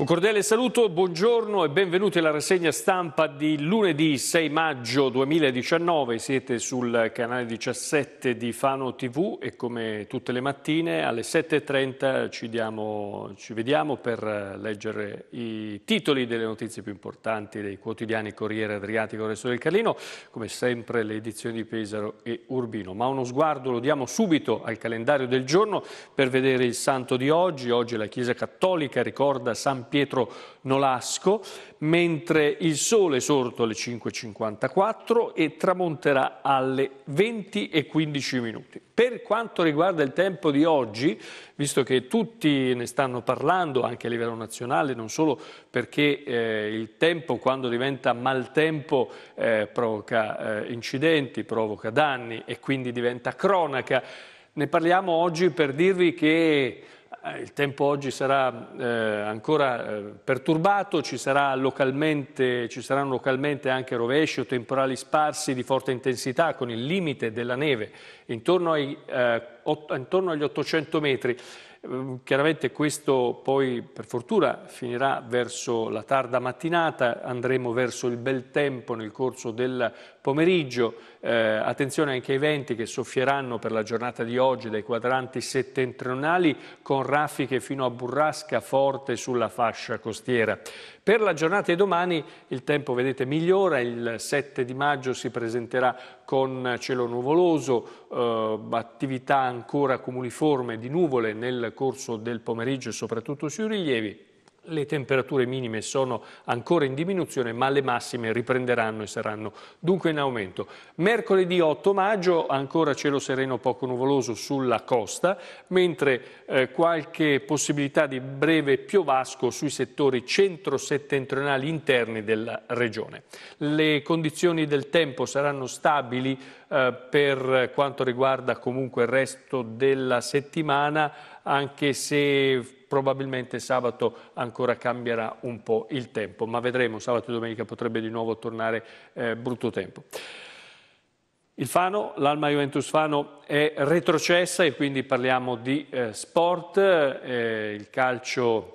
Un cordiale saluto, buongiorno e benvenuti alla rassegna stampa di lunedì 6 maggio 2019. Siete sul canale 17 di Fano TV e come tutte le mattine alle 7.30 ci, diamo, ci vediamo per leggere i titoli delle notizie più importanti dei quotidiani Corriere Adriatico e Resto del Carlino, come sempre le edizioni di Pesaro e Urbino. Ma uno sguardo lo diamo subito al calendario del giorno per vedere il santo di oggi. Oggi la Chiesa Cattolica ricorda San Pietro Pietro Nolasco, mentre il sole è sorto alle 5.54 e tramonterà alle 20.15 minuti. Per quanto riguarda il tempo di oggi, visto che tutti ne stanno parlando anche a livello nazionale, non solo perché eh, il tempo quando diventa maltempo eh, provoca eh, incidenti, provoca danni e quindi diventa cronaca, ne parliamo oggi per dirvi che eh, il tempo oggi sarà eh, ancora eh, perturbato, ci, sarà localmente, ci, saranno localmente anche rovesci o temporali sparsi di forte intensità con il limite della neve intorno, ai, eh, otto, intorno agli 800 metri. Ehm, chiaramente questo poi per fortuna finirà verso la tarda mattinata, andremo verso il bel tempo nel corso del pomeriggio, eh, attenzione anche ai venti che soffieranno per la giornata di oggi dai quadranti settentrionali con raffiche fino a burrasca forte sulla fascia costiera. Per la giornata di domani il tempo, vedete, migliora, il 7 di maggio si presenterà con cielo nuvoloso, eh, attività ancora cumuliforme di nuvole nel corso del pomeriggio e soprattutto sui rilievi, le temperature minime sono ancora in diminuzione ma le massime riprenderanno e saranno dunque in aumento. Mercoledì 8 maggio ancora cielo sereno poco nuvoloso sulla costa mentre eh, qualche possibilità di breve piovasco sui settori centro-settentrionali interni della regione. Le condizioni del tempo saranno stabili eh, per quanto riguarda comunque il resto della settimana anche se probabilmente sabato ancora cambierà un po' il tempo, ma vedremo, sabato e domenica potrebbe di nuovo tornare eh, brutto tempo. Il Fano, l'Alma Juventus Fano è retrocessa e quindi parliamo di eh, sport, eh, il calcio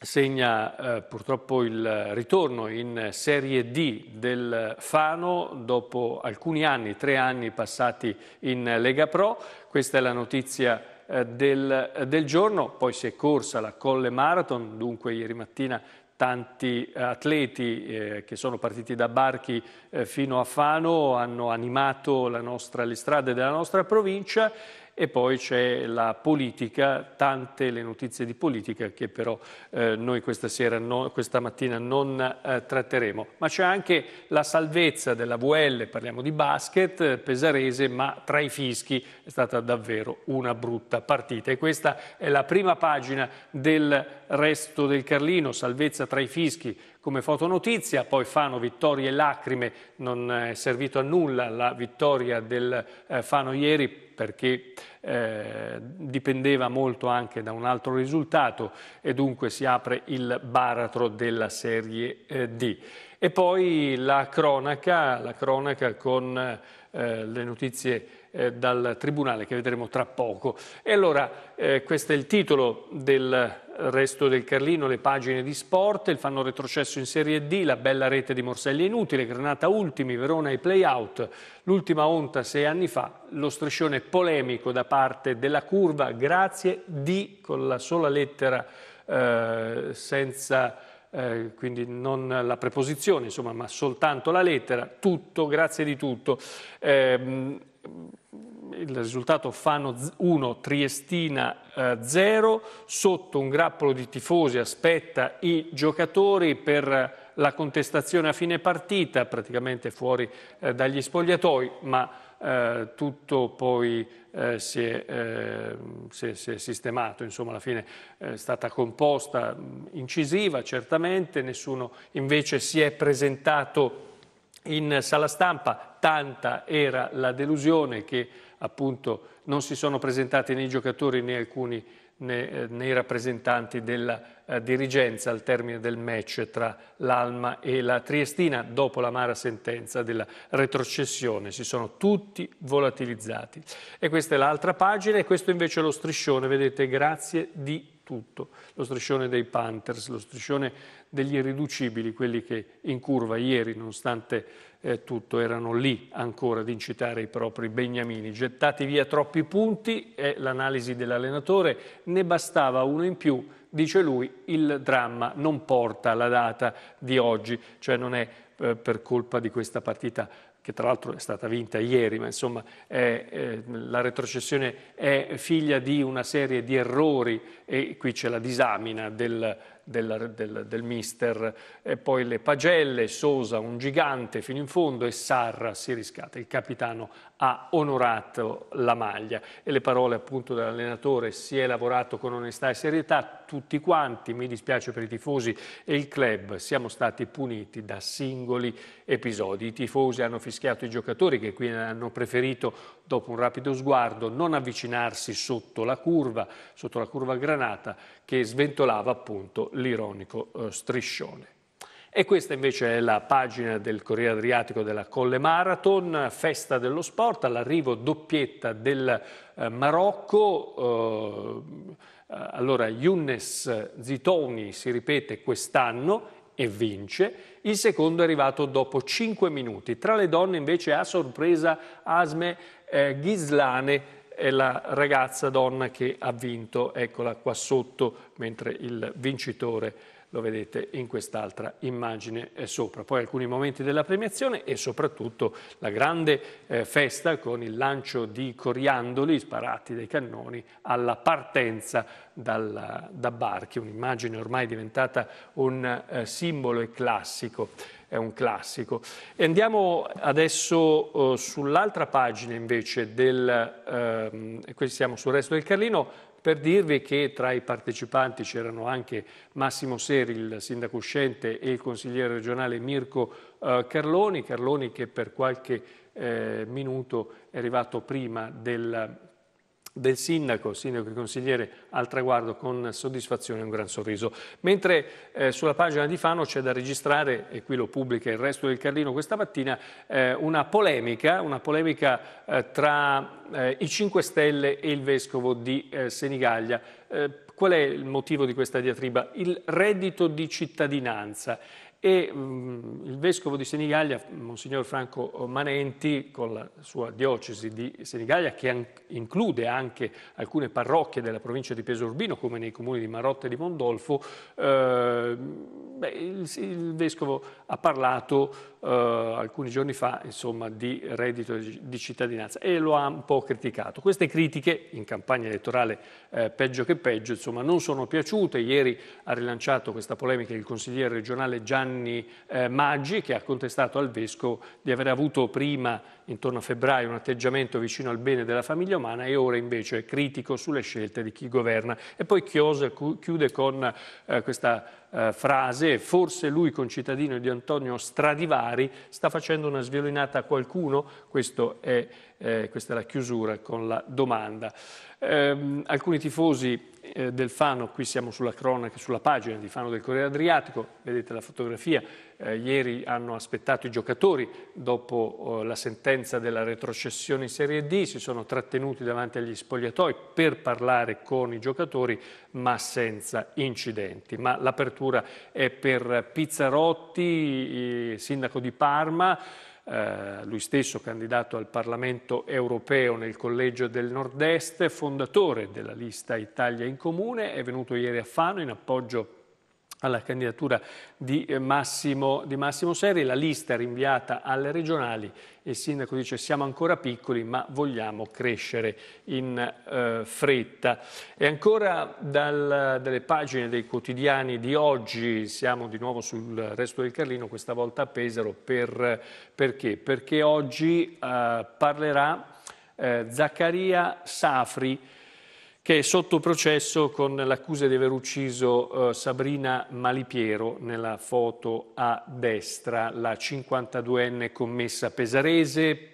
segna eh, purtroppo il ritorno in Serie D del Fano dopo alcuni anni, tre anni passati in Lega Pro. Questa è la notizia eh, del, eh, del giorno, poi si è corsa la Colle Marathon, dunque ieri mattina tanti eh, atleti eh, che sono partiti da Barchi eh, fino a Fano hanno animato nostra, le strade della nostra provincia e poi c'è la politica, tante le notizie di politica che però eh, noi questa, sera, no, questa mattina non eh, tratteremo. Ma c'è anche la salvezza della VL, parliamo di basket, pesarese, ma tra i fischi è stata davvero una brutta partita. E questa è la prima pagina del resto del Carlino, salvezza tra i fischi come fotonotizia, poi Fano vittorie e lacrime, non è servito a nulla la vittoria del eh, Fano ieri perché eh, dipendeva molto anche da un altro risultato e dunque si apre il baratro della Serie eh, D. E poi la cronaca, la cronaca con eh, le notizie eh, dal Tribunale che vedremo tra poco. E allora eh, questo è il titolo del resto del Carlino, le pagine di sport, il fanno retrocesso in Serie D, la bella rete di Morselli inutile, Granata ultimi, Verona ai playout, l'ultima onta sei anni fa, lo striscione polemico da parte della curva, grazie di con la sola lettera eh, senza... Eh, quindi non la preposizione, insomma, ma soltanto la lettera, tutto, grazie di tutto. Eh, il risultato Fano 1, Triestina 0, eh, sotto un grappolo di tifosi aspetta i giocatori per la contestazione a fine partita, praticamente fuori eh, dagli spogliatoi, ma eh, tutto poi eh, si, è, eh, si, è, si, è, sistemato, insomma alla fine eh, è stata composta, mm, incisiva certamente, nessuno invece si è presentato in sala stampa tanta era la delusione che appunto non si sono presentati né i giocatori né alcuni né, eh, né i rappresentanti della eh, dirigenza al termine del match tra l'Alma e la Triestina dopo l'amara sentenza della retrocessione. Si sono tutti volatilizzati. E questa è l'altra pagina e questo invece è lo striscione, vedete, grazie di tutto, lo striscione dei Panthers, lo striscione degli irriducibili, quelli che in curva ieri, nonostante eh, tutto, erano lì ancora ad incitare i propri beniamini. Gettati via troppi punti, è l'analisi dell'allenatore, ne bastava uno in più, dice lui, il dramma non porta alla data di oggi, cioè non è eh, per colpa di questa partita che tra l'altro è stata vinta ieri, ma insomma è, eh, la retrocessione è figlia di una serie di errori e qui c'è la disamina del, del, del, del mister, e poi le pagelle, Sosa un gigante fino in fondo e Sarra si riscata. il capitano ha onorato la maglia e le parole appunto dell'allenatore, si è lavorato con onestà e serietà, tutti quanti, mi dispiace per i tifosi e il club, siamo stati puniti da singoli episodi, i tifosi hanno fischiato i giocatori che qui hanno preferito dopo un rapido sguardo, non avvicinarsi sotto la curva, sotto la curva granata che sventolava appunto l'ironico eh, striscione. E questa invece è la pagina del Corriere Adriatico della Colle Marathon, festa dello sport, all'arrivo doppietta del eh, Marocco. Eh, allora, Younes Zitoni si ripete quest'anno e vince. Il secondo è arrivato dopo 5 minuti. Tra le donne invece a sorpresa Asme eh, Ghislane è la ragazza donna che ha vinto, eccola qua sotto, mentre il vincitore è lo vedete in quest'altra immagine eh, sopra. Poi alcuni momenti della premiazione e soprattutto la grande eh, festa con il lancio di coriandoli sparati dai cannoni alla partenza dal, da Barchi, un'immagine ormai diventata un eh, simbolo e classico. È un classico. E andiamo adesso eh, sull'altra pagina invece del, ehm, qui siamo sul resto del Carlino, per dirvi che tra i partecipanti c'erano anche Massimo Seri, il sindaco uscente, e il consigliere regionale Mirko eh, Carloni, Carloni che per qualche eh, minuto è arrivato prima del del sindaco, sindaco e consigliere al traguardo con soddisfazione e un gran sorriso. Mentre eh, sulla pagina di Fano c'è da registrare, e qui lo pubblica il resto del Carlino questa mattina, eh, una polemica, una polemica eh, tra eh, i 5 Stelle e il vescovo di eh, Senigallia. Eh, qual è il motivo di questa diatriba? Il reddito di cittadinanza e mh, mm, il vescovo di Senigallia, Monsignor Franco Manenti, con la sua diocesi di Senigallia, che an- include anche alcune parrocchie della provincia di Pesorbino, come nei comuni di Marotta e di Mondolfo, eh, beh, il, il, vescovo ha parlato eh, alcuni giorni fa insomma, di reddito di cittadinanza e lo ha un po' criticato. Queste critiche, in campagna elettorale eh, peggio che peggio, insomma, non sono piaciute. Ieri ha rilanciato questa polemica il consigliere regionale Gianni eh, Maggi che ha contestato al Vescovo di aver avuto prima intorno a febbraio un atteggiamento vicino al bene della famiglia umana e ora invece è critico sulle scelte di chi governa. E poi Chiose chiude con eh, questa eh, frase, forse lui concittadino di Antonio Stradivari sta facendo una sviolinata a qualcuno, questo è eh, questa è la chiusura con la domanda. Eh, alcuni tifosi eh, del Fano, qui siamo sulla cronaca, sulla pagina di Fano del Corriere Adriatico, vedete la fotografia, eh, ieri hanno aspettato i giocatori dopo oh, la sentenza della retrocessione in Serie D, si sono trattenuti davanti agli spogliatoi per parlare con i giocatori ma senza incidenti. Ma l'apertura è per Pizzarotti, sindaco di Parma, eh, lui stesso candidato al Parlamento europeo nel Collegio del Nord-Est, fondatore della lista Italia in Comune, è venuto ieri a Fano in appoggio alla candidatura di eh, Massimo, di Massimo Serri, la lista è rinviata alle regionali, e il sindaco dice siamo ancora piccoli ma vogliamo crescere in eh, fretta. E ancora dal, dalle pagine dei quotidiani di oggi, siamo di nuovo sul resto del Carlino, questa volta a Pesaro, per, perché? Perché oggi eh, parlerà eh, Zaccaria Safri, che è sotto processo con l'accusa di aver ucciso eh, Sabrina Malipiero, nella foto a destra, la 52enne commessa pesarese.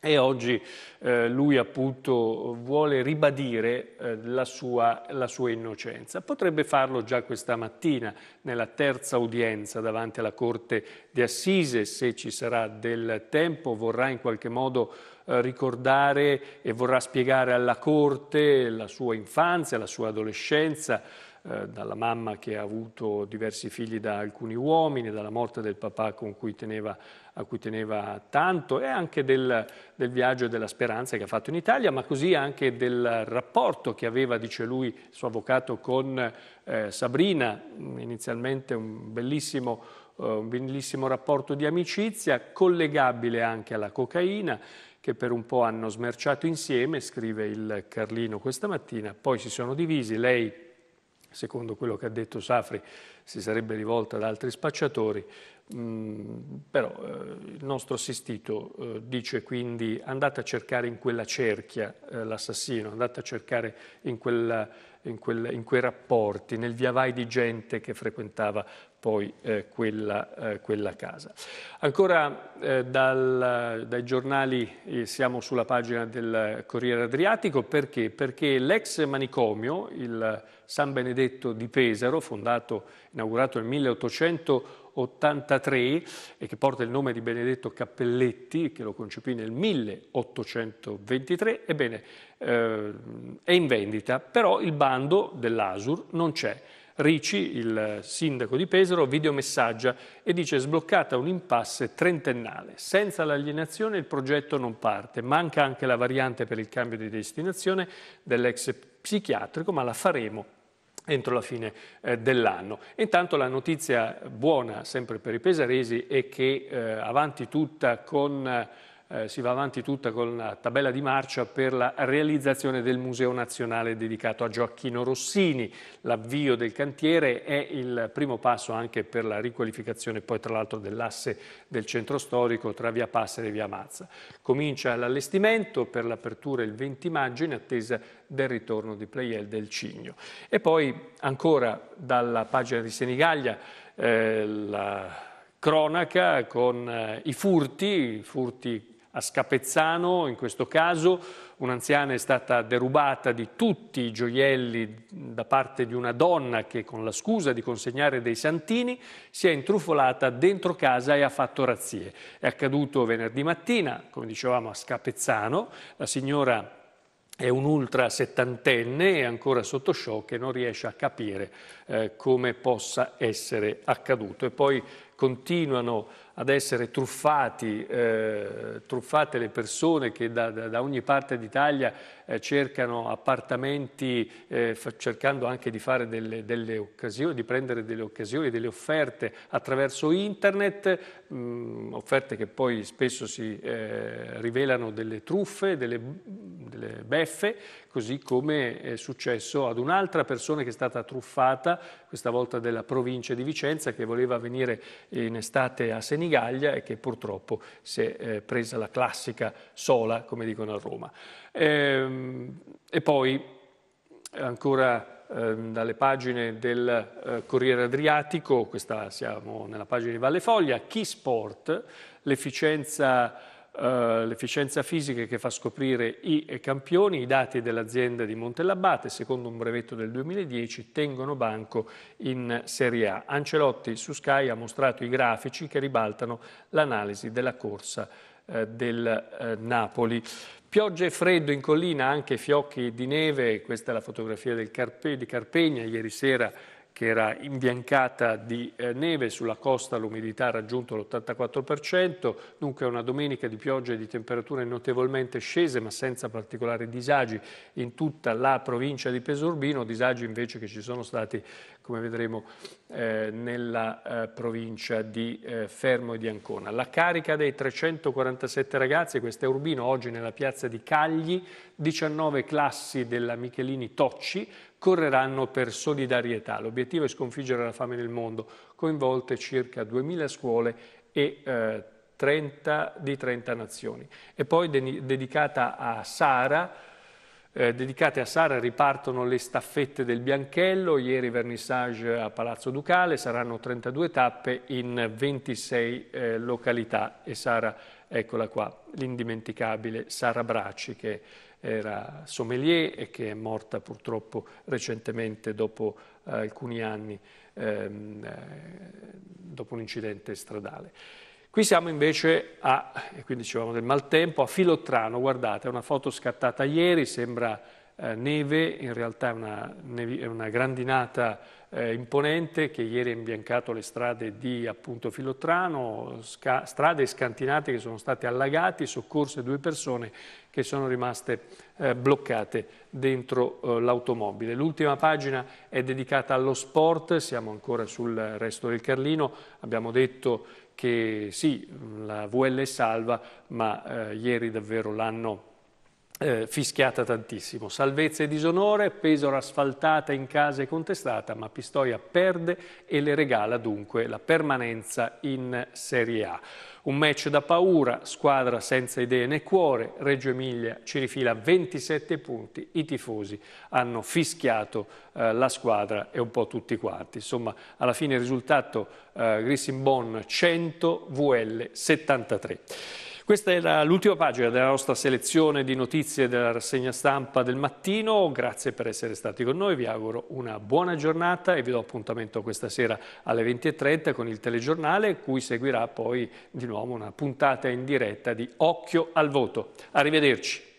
E oggi eh, lui appunto vuole ribadire eh, la, sua, la sua innocenza. Potrebbe farlo già questa mattina, nella terza udienza davanti alla Corte di Assise, se ci sarà del tempo, vorrà in qualche modo eh, ricordare e vorrà spiegare alla corte la sua infanzia, la sua adolescenza, eh, dalla mamma che ha avuto diversi figli da alcuni uomini, dalla morte del papà cui teneva, a cui teneva tanto e anche del, del viaggio e della speranza che ha fatto in Italia, ma così anche del rapporto che aveva, dice lui, il suo avvocato con eh, Sabrina, mm, inizialmente un bellissimo eh, un bellissimo rapporto di amicizia collegabile anche alla cocaina che per un po' hanno smerciato insieme, scrive il Carlino questa mattina, poi si sono divisi, lei, secondo quello che ha detto Safri, si sarebbe rivolta ad altri spacciatori, Mm, però eh, il nostro assistito eh, dice quindi andate a cercare in quella cerchia eh, l'assassino, andate a cercare in, quella, in, quel, in, quei rapporti, nel via vai di gente che frequentava poi quella, quella casa. Ancora dal, dai giornali siamo sulla pagina del Corriere Adriatico perché? Perché l'ex manicomio, il San Benedetto di Pesaro, fondato, inaugurato nel 1880, 1883 e che porta il nome di Benedetto Cappelletti, che lo concepì nel 1823, ebbene eh, è in vendita, però il bando dell'Asur non c'è. Ricci, il sindaco di Pesaro, videomessaggia e dice sbloccata un'impasse trentennale. Senza l'alienazione il progetto non parte, manca anche la variante per il cambio di destinazione dell'ex psichiatrico, ma la faremo entro la fine eh, dell'anno. Intanto la notizia buona sempre per i pesaresi è che eh, avanti tutta con eh, eh, si va avanti tutta con la tabella di marcia per la realizzazione del Museo Nazionale dedicato a Gioacchino Rossini. L'avvio del cantiere è il primo passo anche per la riqualificazione poi tra l'altro dell'asse del centro storico tra via Passere e via Mazza. Comincia l'allestimento per l'apertura il 20 maggio in attesa del ritorno di Playel del Cigno. E poi ancora dalla pagina di Senigallia eh, la cronaca con eh, i furti, furti a Scapezzano, in questo caso, un'anziana è stata derubata di tutti i gioielli da parte di una donna che, con la scusa di consegnare dei santini, si è intrufolata dentro casa e ha fatto razzie. È accaduto venerdì mattina, come dicevamo, a Scapezzano. La signora è un ultra settantenne e ancora sotto shock e non riesce a capire eh, come possa essere accaduto. E poi continuano ad essere truffati, eh, truffate le persone che da, da ogni parte d'Italia eh, cercano appartamenti, eh, cercando anche di, delle, delle occasioni, di, prendere delle occasioni, delle offerte attraverso internet, mh, mm, offerte che poi spesso si eh, rivelano delle truffe, delle delle beffe, così come è successo ad un'altra persona che è stata truffata, questa volta della provincia di Vicenza, che voleva venire in estate a Senigallia e che purtroppo si è eh, presa la classica sola, come dicono a Roma. Ehm, e poi ancora ehm, dalle pagine del eh, Corriere Adriatico, questa siamo nella pagina di Valle Foglia, Key Sport, l'efficienza eh, l'efficienza fisica che fa scoprire i campioni, i dati dell'azienda di Montellabate, secondo un brevetto del 2010, tengono banco in Serie A. Ancelotti su Sky ha mostrato i grafici che ribaltano l'analisi della corsa eh, del eh, Napoli. Piogge e freddo in collina, anche fiocchi di neve, questa è la fotografia Carpe, di Carpegna ieri sera che era imbiancata di eh, neve, sulla costa l'umidità ha raggiunto l'84%, dunque una domenica di piogge e di temperature notevolmente scese ma senza particolari disagi in tutta la provincia di Pesorbino, disagi invece che ci sono stati come vedremo eh, nella eh, provincia di eh, Fermo e di Ancona. La carica dei 347 ragazzi, questo è Urbino, oggi nella piazza di Cagli, 19 classi della Michelini Tocci, correranno per solidarietà. L'obiettivo è sconfiggere la fame nel mondo, coinvolte circa 2.000 scuole e eh, 30, di 30 nazioni. E poi de dedicata a Sara, eh, dedicate a Sara ripartono le staffette del Bianchello, ieri vernissage a Palazzo Ducale, saranno 32 tappe in 26 eh, località e Sara, eccola qua, l'indimenticabile Sara Bracci che era sommelier e che è morta purtroppo recentemente dopo eh, alcuni anni ehm, eh, dopo un incidente stradale. Qui siamo invece a, e quindi dicevamo del maltempo, a Filottrano, guardate, è una foto scattata ieri, sembra eh, neve, in realtà è una, una, grandinata eh, imponente che ieri ha imbiancato le strade di appunto, Filottrano, sca strade scantinate che sono state allagate, soccorse due persone che sono rimaste eh, bloccate dentro eh, l'automobile. L'ultima pagina è dedicata allo sport, siamo ancora sul resto del Carlino, abbiamo detto che sì, la VL è salva, ma eh, ieri davvero l'hanno eh, fischiata tantissimo. Salvezza e disonore, Pesaro asfaltata in casa e contestata, ma Pistoia perde e le regala dunque la permanenza in Serie A. Un match da paura, squadra senza idee né cuore, Reggio Emilia ci rifila 27 punti, i tifosi hanno fischiato eh, la squadra e un po' tutti quanti. Insomma, alla fine il risultato eh, Grissin Bonn 100, VL 73. Questa era l'ultima pagina della nostra selezione di notizie della rassegna stampa del mattino. Grazie per essere stati con noi, vi auguro una buona giornata e vi do appuntamento questa sera alle 20.30 con il telegiornale, cui seguirà poi di nuovo una puntata in diretta di Occhio al Voto. Arrivederci.